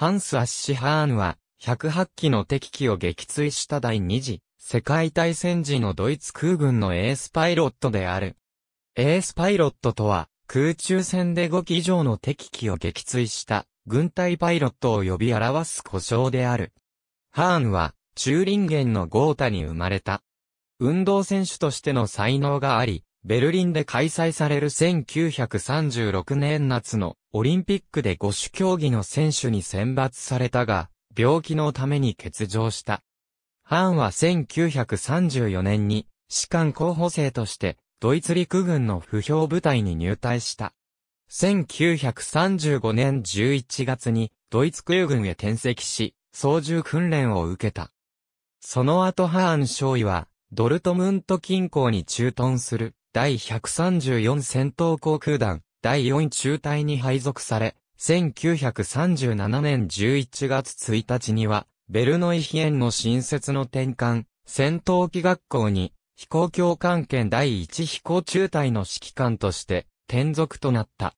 ハンス・アッシハーンは、108機の敵機を撃墜した第2次世界大戦時のドイツ空軍のエースパイロットである。エースパイロットとは、空中戦で5機以上の敵機を撃墜した軍隊パイロットを呼び表す故障である。ハーンは、チューリンゲンのゴータに生まれた。運動選手としての才能があり、ベルリンで開催される1936年夏のオリンピックで五種競技の選手に選抜されたが、病気のために欠場した。ハーンは1934年に、士官候補生として、ドイツ陸軍の不評部隊に入隊した。1935年11月に、ドイツ空軍へ転籍し、操縦訓練を受けた。その後ハーン少尉は、ドルトムント近郊に駐屯する、第134戦闘航空団、第4中隊に配属され、1937年11月1日には、ベルノイヒエンの新設の転換、戦闘機学校に、飛行協関圏第1飛行中隊の指揮官として転属となった。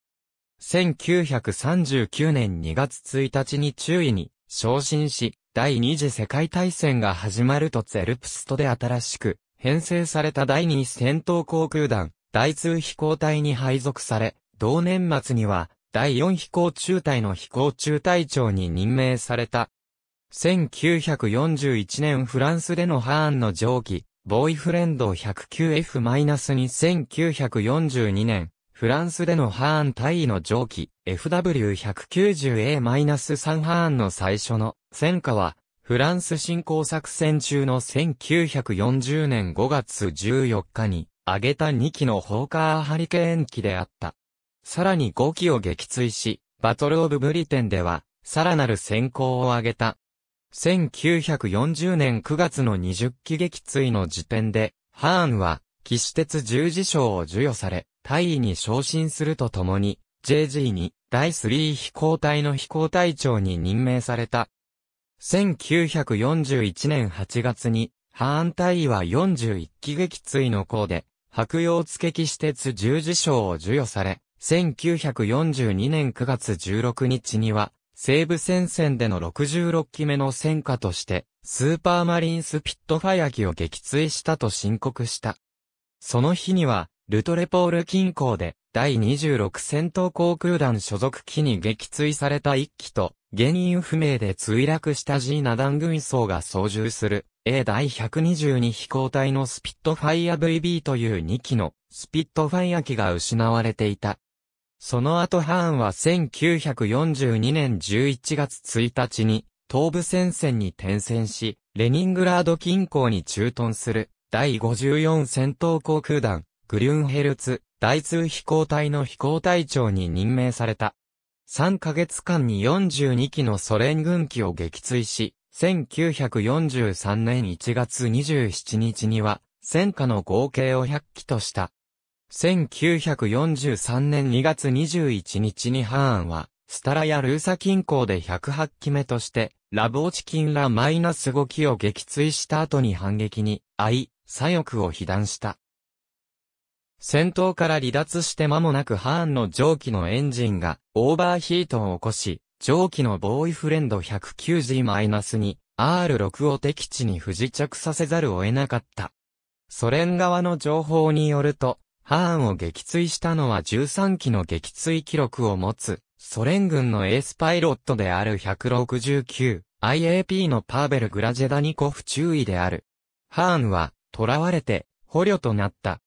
1939年2月1日に中尉に昇進し、第二次世界大戦が始まるとゼルプストで新しく編成された第二戦闘航空団、第通飛行隊に配属され、同年末には、第4飛行中隊の飛行中隊長に任命された。1941年フランスでのハーンの蒸気、ボーイフレンド 109F-2942 年、フランスでのハーン大尉の蒸気、FW190A-3 ハーンの最初の戦火は、フランス侵攻作戦中の1940年5月14日に、上げた2機のホーカーハリケーン機であった。さらに5機を撃墜し、バトルオブブリテンでは、さらなる先行を挙げた。1940年9月の20機撃墜の時点で、ハーンは、騎士鉄十字章を授与され、大尉に昇進するとともに、JG に第3飛行隊の飛行隊長に任命された。1941年8月に、ハーン隊は41機撃墜の功で、白洋付騎士鉄十字章を授与され、1942年9月16日には、西部戦線での66機目の戦果として、スーパーマリンスピットファイア機を撃墜したと申告した。その日には、ルトレポール近郊で、第26戦闘航空団所属機に撃墜された1機と、原因不明で墜落したジーナ団軍曹が操縦する、A 第122飛行隊のスピットファイア VB という2機の、スピットファイア機が失われていた。その後ハーンは1942年11月1日に東部戦線に転戦し、レニングラード近郊に駐屯する第54戦闘航空団グリュンヘルツ第2飛行隊の飛行隊長に任命された。3ヶ月間に42機のソ連軍機を撃墜し、1943年1月27日には戦火の合計を100機とした。1943年2月21日にハーンは、スタラやルーサ近郊で108機目として、ラブオチキンらマイナス5機を撃墜した後に反撃に、愛、い、左翼を被弾した。戦闘から離脱して間もなくハーンの蒸気のエンジンがオーバーヒートを起こし、蒸気のボーイフレンド1 9 0ス2 R6 を敵地に不時着させざるを得なかった。ソ連側の情報によると、ハーンを撃墜したのは13機の撃墜記録を持つ、ソ連軍のエースパイロットである 169IAP のパーベル・グラジェダニコフ中尉である。ハーンは、囚われて、捕虜となった。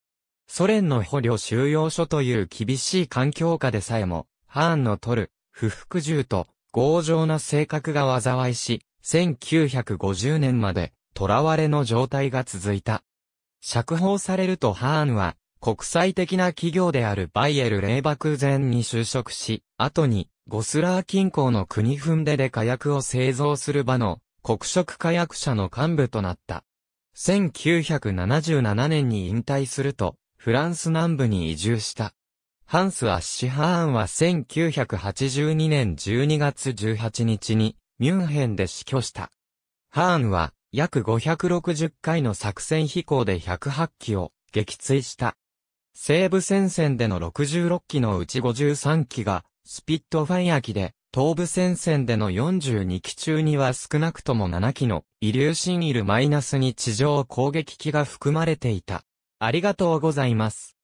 ソ連の捕虜収容所という厳しい環境下でさえも、ハーンの取る、不服従と、強情な性格が災いし、1950年まで、囚われの状態が続いた。釈放されるとハーンは、国際的な企業であるバイエル・レーバクゼンに就職し、後にゴスラー近郊の国踏んでで火薬を製造する場の黒色火薬者の幹部となった。1977年に引退すると、フランス南部に移住した。ハンス・アッシハーンは1982年12月18日にミュンヘンで死去した。ハーンは約560回の作戦飛行で108機を撃墜した。西部戦線での66機のうち53機が、スピットファイア機で、東部戦線での42機中には少なくとも7機の、イリューシンイルマイナスに地上攻撃機が含まれていた。ありがとうございます。